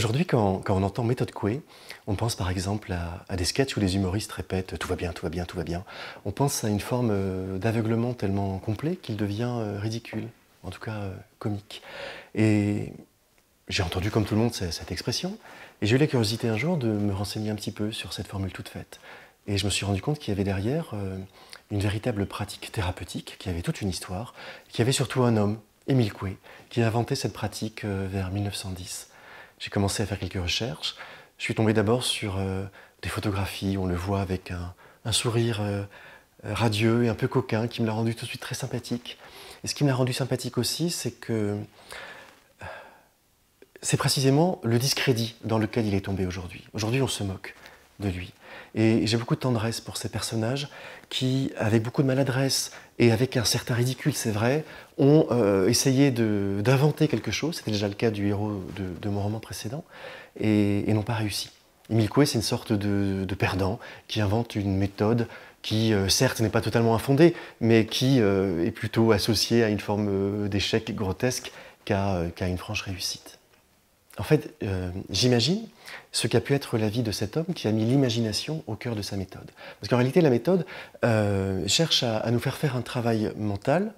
Aujourd'hui, quand, on entend méthode Coué, on pense par exemple à, des sketchs où les humoristes répètent tout va bien, tout va bien, tout va bien. On pense à une forme euh, d'aveuglement tellement complet qu'il devient euh, ridicule, en tout cas euh, comique. Et j'ai entendu comme tout le monde cette expression, et j'ai eu la curiosité un jour de me renseigner un petit peu sur cette formule toute faite. Et je me suis rendu compte qu'il y avait derrière une véritable pratique thérapeutique, qui avait toute une histoire, qui avait surtout un homme, Émile Coué, qui a inventé cette pratique vers 1910 j'ai commencé à faire quelques recherches. Je suis tombé d'abord sur euh, des photographies on le voit avec un, sourire euh, euh, radieux et un peu coquin qui me l'a rendu tout de suite très sympathique. Et ce qui me l'a rendu sympathique aussi, c'est que c'est précisément le discrédit dans lequel il est tombé aujourd'hui. Aujourd'hui, on se moque de lui. Et j'ai beaucoup de tendresse pour ces personnages qui, avec beaucoup de maladresse et avec un certain ridicule, c'est vrai, ont euh, essayé d'inventer quelque chose. C'était déjà le cas du héros de, mon roman précédent, et, n'ont pas réussi. Emile Coué, c'est une sorte de, perdant qui invente une méthode qui, euh, certes, n'est pas totalement infondée, mais qui euh, est plutôt associée à une forme d'échec grotesque qu'à une franche réussite. En fait, euh, j'imagine ce qu'a pu être la vie de cet homme qui a mis l'imagination au cœur de sa méthode. Parce qu'en réalité, la méthode euh, cherche à, nous faire faire un travail mental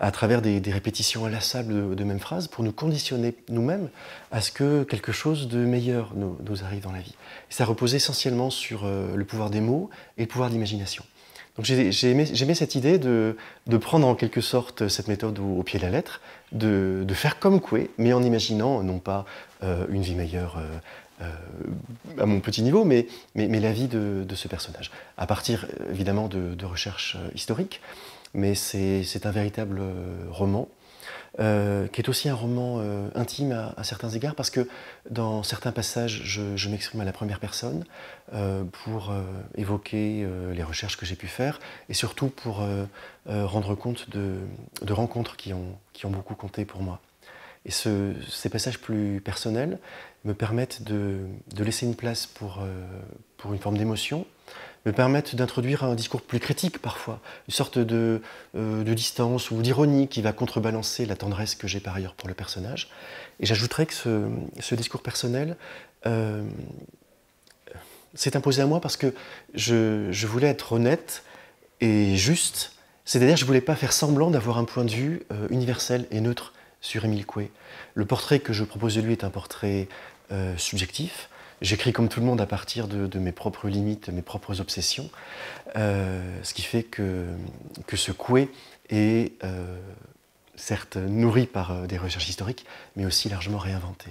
à travers des, répétitions inlassables de, mêmes phrases pour nous conditionner nous-mêmes à ce que quelque chose de meilleur nous, arrive dans la vie. ça repose essentiellement sur euh, le pouvoir des mots et le pouvoir de l'imagination. Donc j'ai aimé, cette idée de, prendre en quelque sorte cette méthode au, pied de la lettre, de, faire comme Coué, mais en imaginant non pas euh, une vie meilleure euh, euh, à mon petit niveau, mais, la vie de, de, ce personnage, à partir évidemment de, recherches historiques. Mais c'est un véritable roman euh, qui est aussi un roman euh, intime à, certains égards, parce que dans certains passages, je, m'exprime à la première personne euh, pour évoquer les recherches que j'ai pu faire, et surtout pour rendre compte de, rencontres qui ont, beaucoup compté pour moi. Et ces passages plus personnels me permettent de, laisser une place pour une forme d'émotion, me permettent d'introduire un discours plus critique parfois, une sorte euh, de, distance ou d'ironie qui va contrebalancer la tendresse que j'ai par ailleurs pour le personnage. Et j'ajouterais que ce, discours personnel euh, s'est imposé à moi parce que je, voulais être honnête et juste, c'est-à-dire je ne voulais pas faire semblant d'avoir un point de vue euh, universel et neutre sur Émile Coué. Le portrait que je propose de lui est un portrait subjectif, J'écris comme tout le monde à partir de, mes propres limites, mes propres obsessions, euh, ce qui fait que, que ce couet est euh, certes nourri par euh, des recherches historiques, mais aussi largement réinventé.